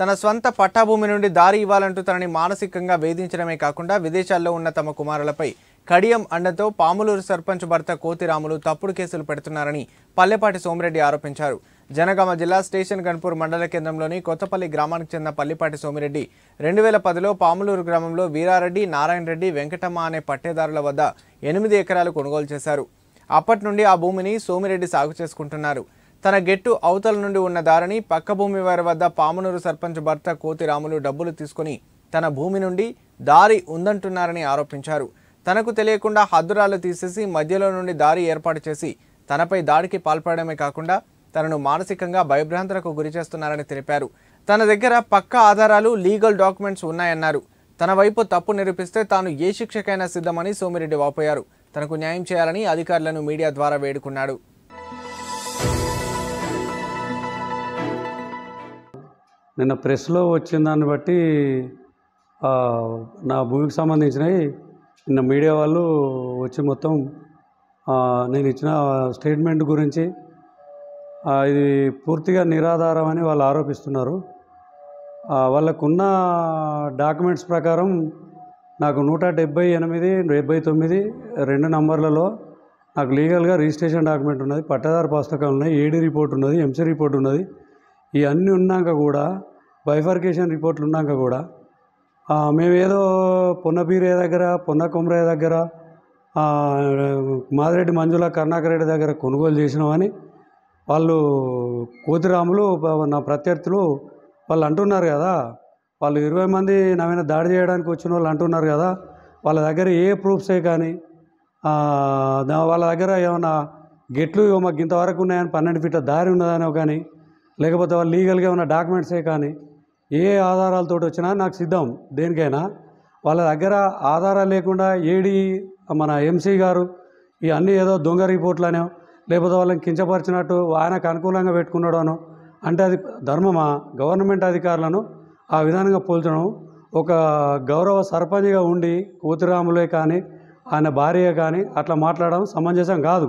తన స్వంత పట్టాభూమి నుండి దారి ఇవ్వాలంటూ తనని మానసికంగా వేధించడమే కాకుండా విదేశాల్లో ఉన్న తమ కుమారులపై కడియం అండతో పాములూరు సర్పంచ్ భర్త కోతిరాములు తప్పుడు కేసులు పెడుతున్నారని పల్లెపాటి సోమిరెడ్డి ఆరోపించారు జనగామ జిల్లా స్టేషన్ గన్పూర్ మండల కేంద్రంలోని కొత్తపల్లి గ్రామానికి చెందిన పల్లిపాటి సోమిరెడ్డి రెండు వేల పదిలో పాములూరు గ్రామంలో వీరారెడ్డి నారాయణ రెడ్డి వెంకటమ్మ అనే పట్టేదారుల వద్ద ఎనిమిది ఎకరాలు కొనుగోలు చేశారు అప్పటి నుండి ఆ భూమిని సోమిరెడ్డి సాగు చేసుకుంటున్నారు తన గెట్టు అవతల నుండి ఉన్న దారిని పక్క భూమి వారి వద్ద పామునూరు సర్పంచ్ భర్త కోతిరాములు డబ్బులు తీసుకుని తన భూమి నుండి దారి ఉందంటున్నారని ఆరోపించారు తనకు తెలియకుండా హద్దురాలు తీసేసి మధ్యలో నుండి దారి ఏర్పాటు చేసి తనపై దాడికి పాల్పడమే కాకుండా తనను మానసికంగా భయభ్రాంతలకు గురి చేస్తున్నారని తెలిపారు తన దగ్గర పక్క ఆధారాలు లీగల్ డాక్యుమెంట్స్ ఉన్నాయన్నారు తన వైపు తప్పు నిరూపిస్తే తాను ఏ శిక్షకైనా సిద్ధమని సోమిరెడ్డి వాపోయారు తనకు న్యాయం చేయాలని అధికారులను మీడియా ద్వారా వేడుకున్నాడు నిన్న ప్రెస్లో వచ్చిన దాన్ని బట్టి నా భూమికి సంబంధించినవి నిన్న మీడియా వాళ్ళు వచ్చి మొత్తం నేను ఇచ్చిన స్టేట్మెంట్ గురించి ఇది పూర్తిగా నిరాధారం అని వాళ్ళు ఆరోపిస్తున్నారు వాళ్ళకున్న డాక్యుమెంట్స్ ప్రకారం నాకు నూట డెబ్బై ఎనిమిది డెబ్బై తొమ్మిది రెండు నంబర్లలో నాకు లీగల్గా రిజిస్ట్రేషన్ డాక్యుమెంట్ ఉన్నది పట్టాదారు పుస్తకాలు ఉన్నాయి ఏడీ రిపోర్ట్ ఉన్నది ఎంసీ రిపోర్ట్ ఉన్నది ఈ అన్నీ ఉన్నాక కూడా బైఫర్కేషన్ రిపోర్ట్లు ఉన్నాక కూడా మేమేదో పొన్నపీరే దగ్గర పొన్న కొమరయ్య దగ్గర మాదిరెడ్డి మంజుల కర్ణాకరెడ్డి దగ్గర కొనుగోలు చేసినామని వాళ్ళు కోతిరాములు నా ప్రత్యర్థులు వాళ్ళు అంటున్నారు కదా వాళ్ళు ఇరవై మంది నా మీద దాడి చేయడానికి వచ్చిన వాళ్ళు అంటున్నారు కదా వాళ్ళ దగ్గర ఏ ప్రూఫ్సే కానీ వాళ్ళ దగ్గర ఏమైనా గెట్లు మాకు ఇంతవరకు ఉన్నాయని పన్నెండు ఫీట్ల దారి ఉన్నదానో కానీ లేకపోతే వాళ్ళు లీగల్గా ఉన్న డాక్యుమెంట్సే కానీ ఏ ఆధారాలతో వచ్చినా నాకు సిద్ధం దేనికైనా వాళ్ళ దగ్గర ఆధారాలు లేకుండా ఏడి మన ఎంసీ గారు ఈ అన్నీ ఏదో దొంగ రిపోర్ట్లనో లేకపోతే వాళ్ళని కించపరిచినట్టు ఆయనకు అనుకూలంగా పెట్టుకున్నాడనో అంటే అది ధర్మమా గవర్నమెంట్ అధికారులను ఆ విధానంగా పోల్చడం ఒక గౌరవ సర్పంచ్గా ఉండి కూతురాములే కానీ ఆయన భార్య కానీ అట్లా మాట్లాడడం సమంజసం కాదు